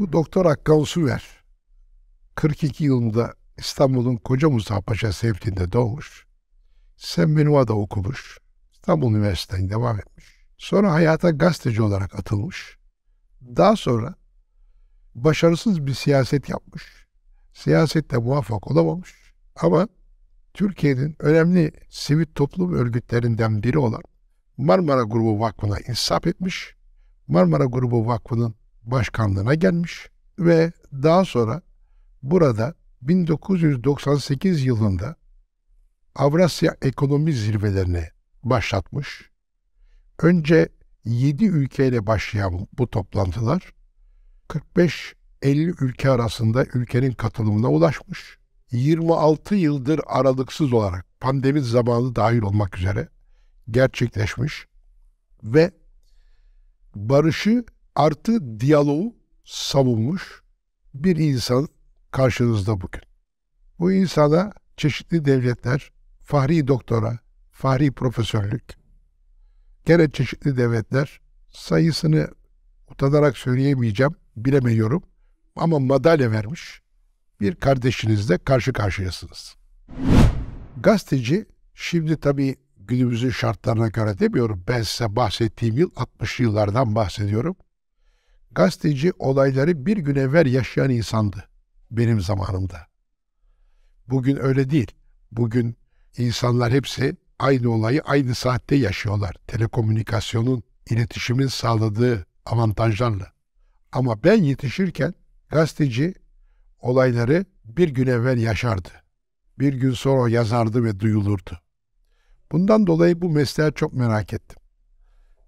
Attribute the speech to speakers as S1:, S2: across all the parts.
S1: Bu Doktor Hakkal Süver 42 yılında İstanbul'un Koca Mustafa Paşa semtinde doğmuş. Sembenuva'da okumuş. İstanbul Üniversitesi'nden devam etmiş. Sonra hayata gazeteci olarak atılmış. Daha sonra başarısız bir siyaset yapmış. Siyasette muvaffak olamamış. Ama Türkiye'nin önemli sivil toplum örgütlerinden biri olan Marmara Grubu Vakfı'na insap etmiş. Marmara Grubu Vakfı'nın başkanlığına gelmiş ve daha sonra burada 1998 yılında Avrasya ekonomi zirvelerini başlatmış. Önce 7 ülkeyle başlayan bu toplantılar 45-50 ülke arasında ülkenin katılımına ulaşmış. 26 yıldır aralıksız olarak pandemi zamanı dahil olmak üzere gerçekleşmiş ve barışı artı diyaloğu savunmuş bir insan karşınızda bugün. Bu insana çeşitli devletler fahri doktora, fahri profesörlük, gene çeşitli devletler sayısını utanarak söyleyemeyeceğim, bilemiyorum ama madalya vermiş bir kardeşinizle karşı karşıyasınız. Gazeteci şimdi tabii günümüzün şartlarına göre demiyorum ben size bahsettiğim yıl 60'lı yıllardan bahsediyorum gazeteci olayları bir gün evvel yaşayan insandı benim zamanımda. Bugün öyle değil. Bugün insanlar hepsi aynı olayı aynı saatte yaşıyorlar. Telekomünikasyonun, iletişimin sağladığı avantajlarla. Ama ben yetişirken gazeteci olayları bir gün evvel yaşardı. Bir gün sonra yazardı ve duyulurdu. Bundan dolayı bu mesleği çok merak ettim.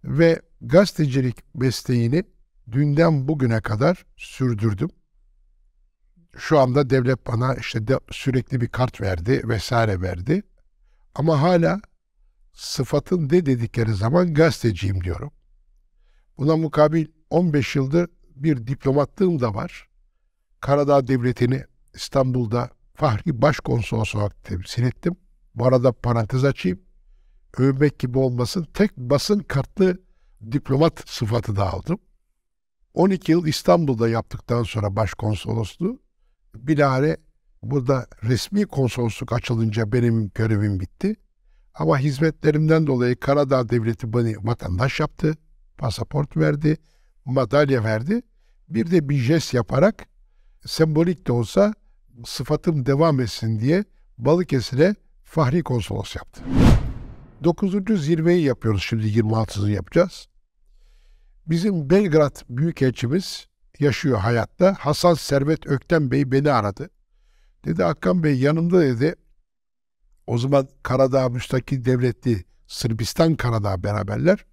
S1: Ve gazetecilik mesleğini dünden bugüne kadar sürdürdüm. Şu anda devlet bana işte de, sürekli bir kart verdi vesaire verdi. Ama hala sıfatın de dedikleri zaman gazeteciyim diyorum. Buna mukabil 15 yıldır bir diplomatlığım da var. Karadağ Devleti'ni İstanbul'da Fahri Başkonsolos olarak temsil ettim. Bu arada parantez açayım. Övmek gibi olmasın. Tek basın kartlı diplomat sıfatı da aldım. 12 yıl İstanbul'da yaptıktan sonra başkonsolosluğu bilare burada resmi konsolosluk açılınca benim görevim bitti. Ama hizmetlerimden dolayı Karadağ Devleti beni vatandaş yaptı. Pasaport verdi, madalya verdi. Bir de bir jest yaparak sembolik de olsa sıfatım devam etsin diye Balıkesir'e Fahri Konsolos yaptı. 9. zirveyi yapıyoruz şimdi 26'sını yapacağız. Bizim Belgrad Büyükelçimiz yaşıyor hayatta. Hasan Servet Ökten Bey beni aradı. Dedi Akkan Bey yanımda dedi. O zaman Karadağ müstakil devletli Sırbistan Karadağ beraberler.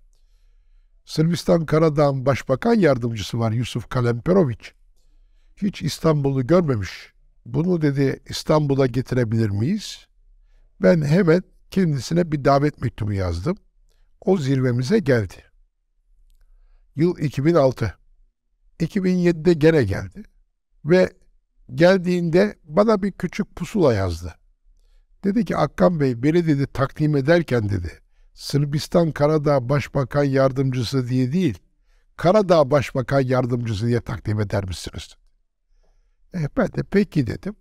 S1: Sırbistan Karadağ'ın başbakan yardımcısı var Yusuf Kalemperovic. Hiç İstanbul'u görmemiş. Bunu dedi İstanbul'a getirebilir miyiz? Ben hemen kendisine bir davet mektubu yazdım. O zirvemize geldi. Yıl 2006. 2007'de gene geldi. Ve geldiğinde bana bir küçük pusula yazdı. Dedi ki Akkan Bey beni dedi takdim ederken dedi Sırbistan Karadağ Başbakan Yardımcısı diye değil Karadağ Başbakan Yardımcısı diye takdim eder misiniz? E, ben de peki dedim.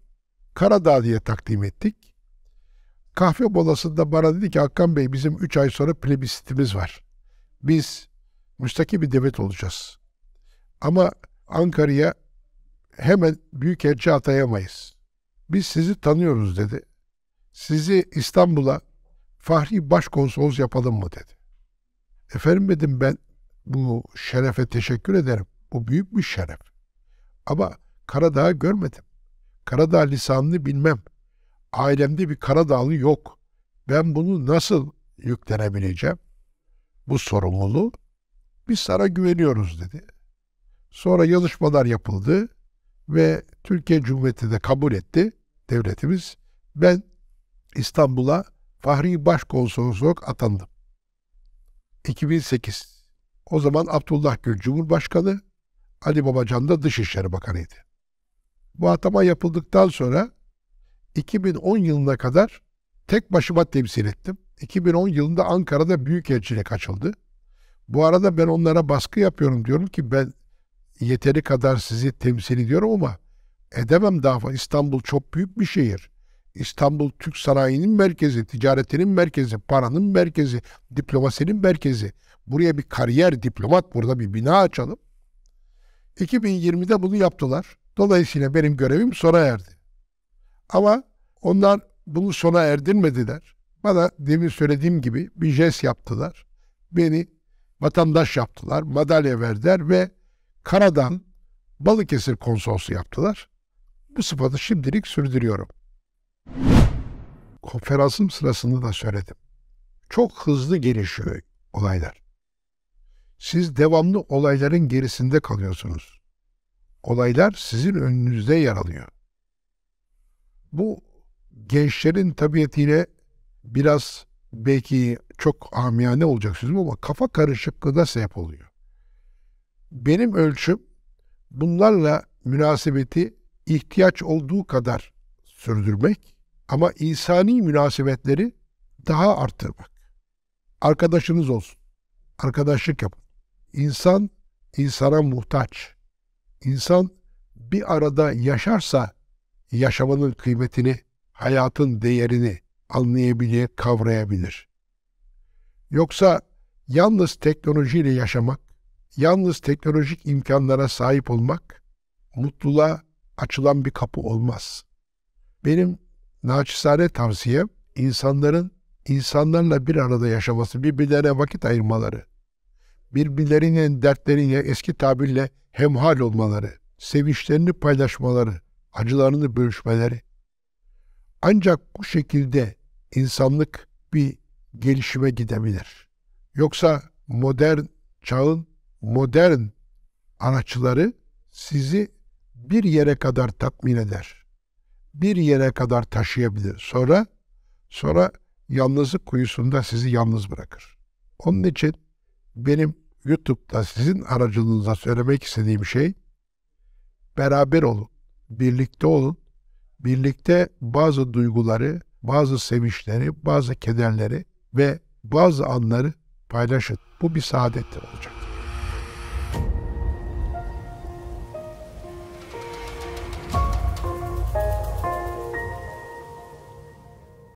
S1: Karadağ diye takdim ettik. Kahve molasında bana dedi ki Akkan Bey bizim 3 ay sonra plebisitimiz var. Biz müstakil bir devlet olacağız. Ama Ankara'ya hemen büyük büyükelçi atayamayız. Biz sizi tanıyoruz dedi. Sizi İstanbul'a Fahri Başkonsolos yapalım mı dedi. Efendim dedim ben bu şerefe teşekkür ederim. Bu büyük bir şeref. Ama Karadağ'ı görmedim. Karadağ lisanını bilmem. Ailemde bir Karadağlı yok. Ben bunu nasıl yüklenebileceğim? Bu sorumluluğu biz sana güveniyoruz dedi. Sonra yazışmalar yapıldı ve Türkiye Cumhuriyeti de kabul etti devletimiz. Ben İstanbul'a Fahri Başkonsolosluk atandım. 2008. O zaman Abdullah Gül Cumhurbaşkanı, Ali Babacan da Dışişleri Bakanıydı. Bu atama yapıldıktan sonra 2010 yılına kadar tek başıma temsil ettim. 2010 yılında Ankara'da büyükelçilik açıldı. Bu arada ben onlara baskı yapıyorum diyorum ki ben yeteri kadar sizi temsil ediyorum ama edemem daha fazla. İstanbul çok büyük bir şehir. İstanbul Türk sanayinin merkezi, ticaretinin merkezi, paranın merkezi, diplomasinin merkezi. Buraya bir kariyer diplomat, burada bir bina açalım. 2020'de bunu yaptılar. Dolayısıyla benim görevim sona erdi. Ama onlar bunu sona erdirmediler. Bana demin söylediğim gibi bir jest yaptılar. Beni vatandaş yaptılar, madalya verdiler ve karadan Balıkesir konsolosu yaptılar. Bu sıfatı şimdilik sürdürüyorum. Konferansım sırasında da söyledim. Çok hızlı gelişiyor olaylar. Siz devamlı olayların gerisinde kalıyorsunuz. Olaylar sizin önünüzde yer alıyor. Bu gençlerin tabiatiyle biraz belki çok amiyane olacak sözüm ama kafa karışıklığına sebep oluyor. Benim ölçüm bunlarla münasebeti ihtiyaç olduğu kadar sürdürmek ama insani münasebetleri daha arttırmak. Arkadaşınız olsun. Arkadaşlık yapın. İnsan insana muhtaç. İnsan bir arada yaşarsa yaşamanın kıymetini, hayatın değerini, anlayabilir, kavrayabilir. Yoksa yalnız teknolojiyle yaşamak, yalnız teknolojik imkanlara sahip olmak mutluluğa açılan bir kapı olmaz. Benim naçizane tavsiyem insanların insanlarla bir arada yaşaması, birbirlerine vakit ayırmaları, birbirlerinin dertlerine eski tabirle hemhal olmaları, sevinçlerini paylaşmaları, acılarını bölüşmeleri. Ancak bu şekilde insanlık bir gelişime gidebilir. Yoksa modern çağın modern araçları sizi bir yere kadar tatmin eder. Bir yere kadar taşıyabilir. Sonra sonra yalnızlık kuyusunda sizi yalnız bırakır. Onun için benim YouTube'da sizin aracılığınıza söylemek istediğim şey beraber olun, birlikte olun, birlikte bazı duyguları, bazı sevinçleri, bazı kederleri ve bazı anları paylaşın. Bu bir saadettir olacak.